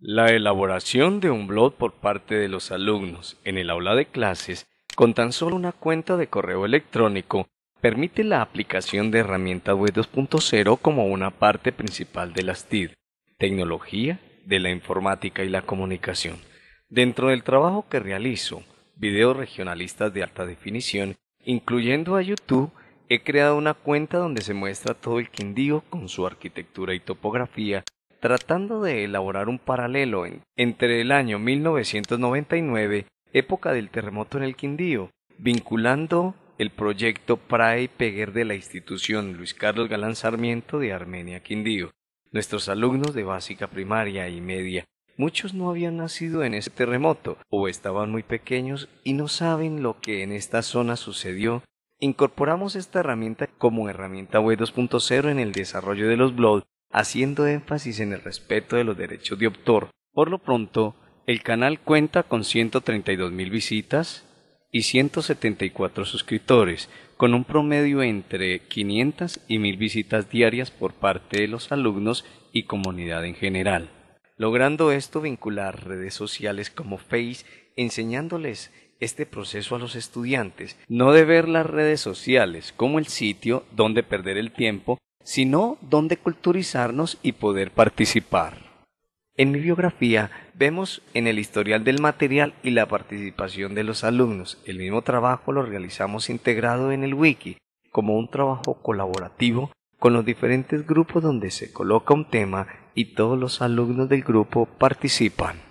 La elaboración de un blog por parte de los alumnos en el aula de clases con tan solo una cuenta de correo electrónico permite la aplicación de herramientas web 2.0 como una parte principal de las TID, tecnología de la informática y la comunicación. Dentro del trabajo que realizo, videos regionalistas de alta definición, incluyendo a YouTube, he creado una cuenta donde se muestra todo el Quindío con su arquitectura y topografía tratando de elaborar un paralelo entre el año 1999, época del terremoto en el Quindío, vinculando el proyecto Prae Peguer de la institución Luis Carlos Galán Sarmiento de Armenia Quindío. Nuestros alumnos de básica primaria y media, muchos no habían nacido en ese terremoto o estaban muy pequeños y no saben lo que en esta zona sucedió. Incorporamos esta herramienta como herramienta web 2.0 en el desarrollo de los blogs haciendo énfasis en el respeto de los derechos de autor. Por lo pronto, el canal cuenta con 132.000 visitas y 174 suscriptores, con un promedio entre 500 y 1.000 visitas diarias por parte de los alumnos y comunidad en general. Logrando esto vincular redes sociales como Face, enseñándoles este proceso a los estudiantes, no de ver las redes sociales como el sitio donde perder el tiempo, sino donde culturizarnos y poder participar. En mi biografía vemos en el historial del material y la participación de los alumnos. El mismo trabajo lo realizamos integrado en el wiki, como un trabajo colaborativo con los diferentes grupos donde se coloca un tema y todos los alumnos del grupo participan.